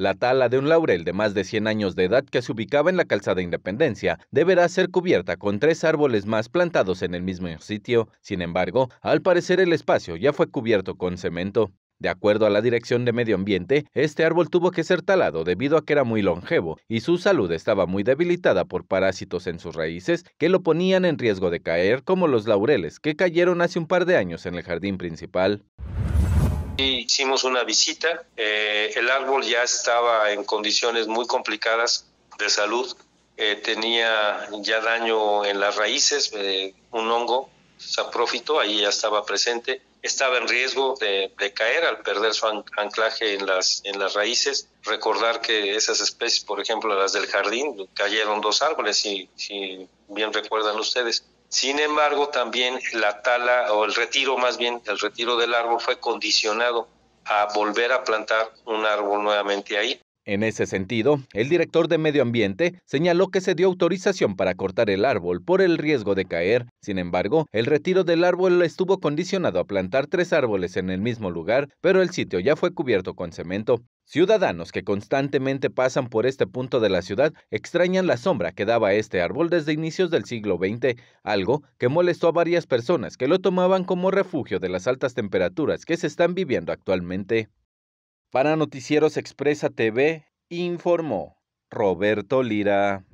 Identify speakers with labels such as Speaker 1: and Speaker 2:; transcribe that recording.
Speaker 1: La tala de un laurel de más de 100 años de edad que se ubicaba en la calzada Independencia deberá ser cubierta con tres árboles más plantados en el mismo sitio. Sin embargo, al parecer el espacio ya fue cubierto con cemento. De acuerdo a la Dirección de Medio Ambiente, este árbol tuvo que ser talado debido a que era muy longevo y su salud estaba muy debilitada por parásitos en sus raíces que lo ponían en riesgo de caer como los laureles que cayeron hace un par de años en el jardín principal
Speaker 2: hicimos una visita. Eh, el árbol ya estaba en condiciones muy complicadas de salud. Eh, tenía ya daño en las raíces, eh, un hongo saprófito, ahí ya estaba presente. Estaba en riesgo de, caer al perder su anclaje en las, en las raíces. Recordar que esas especies, por ejemplo, las del jardín, cayeron dos árboles, si bien recuerdan ustedes. Sin embargo, también la tala o el retiro, más bien el retiro del árbol fue condicionado a volver a plantar un árbol
Speaker 1: nuevamente ahí. En ese sentido, el director de Medio Ambiente señaló que se dio autorización para cortar el árbol por el riesgo de caer. Sin embargo, el retiro del árbol estuvo condicionado a plantar tres árboles en el mismo lugar, pero el sitio ya fue cubierto con cemento. Ciudadanos que constantemente pasan por este punto de la ciudad extrañan la sombra que daba este árbol desde inicios del siglo XX, algo que molestó a varias personas que lo tomaban como refugio de las altas temperaturas que se están viviendo actualmente. Para Noticieros Expresa TV, informó Roberto Lira.